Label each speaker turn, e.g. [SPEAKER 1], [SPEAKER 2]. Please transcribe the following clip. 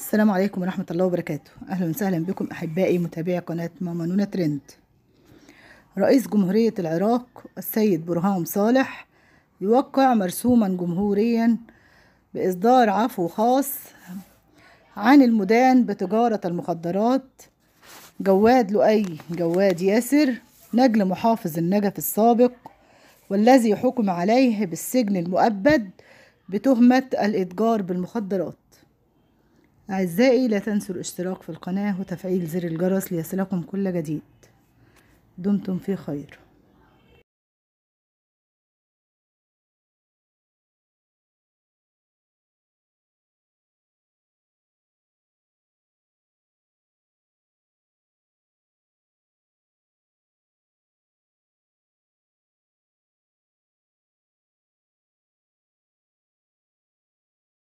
[SPEAKER 1] السلام عليكم ورحمة الله وبركاته أهلا وسهلا بكم أحبائي متابعي قناة ماما نونا ترند رئيس جمهورية العراق السيد برهام صالح يوقع مرسوما جمهوريا بإصدار عفو خاص عن المدان بتجارة المخدرات جواد لؤي جواد ياسر نجل محافظ النجف السابق والذي حكم عليه بالسجن المؤبد بتهمة الإتجار بالمخدرات أعزائي لا تنسوا الاشتراك في القناة وتفعيل زر الجرس ليصلكم كل جديد دمتم في خير